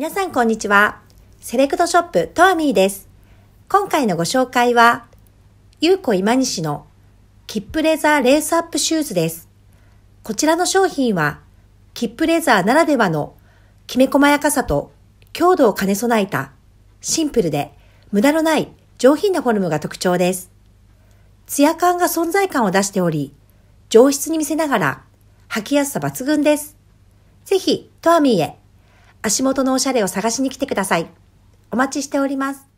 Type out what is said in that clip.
皆さんこんにちは。セレクトショップトアミーです。今回のご紹介は、ゆうこ今西のキップレザーレースアップシューズです。こちらの商品は、キップレザーならではのきめ細やかさと強度を兼ね備えたシンプルで無駄のない上品なフォルムが特徴です。ツヤ感が存在感を出しており、上質に見せながら履きやすさ抜群です。ぜひ、トアミーへ足元のおしゃれを探しに来てください。お待ちしております。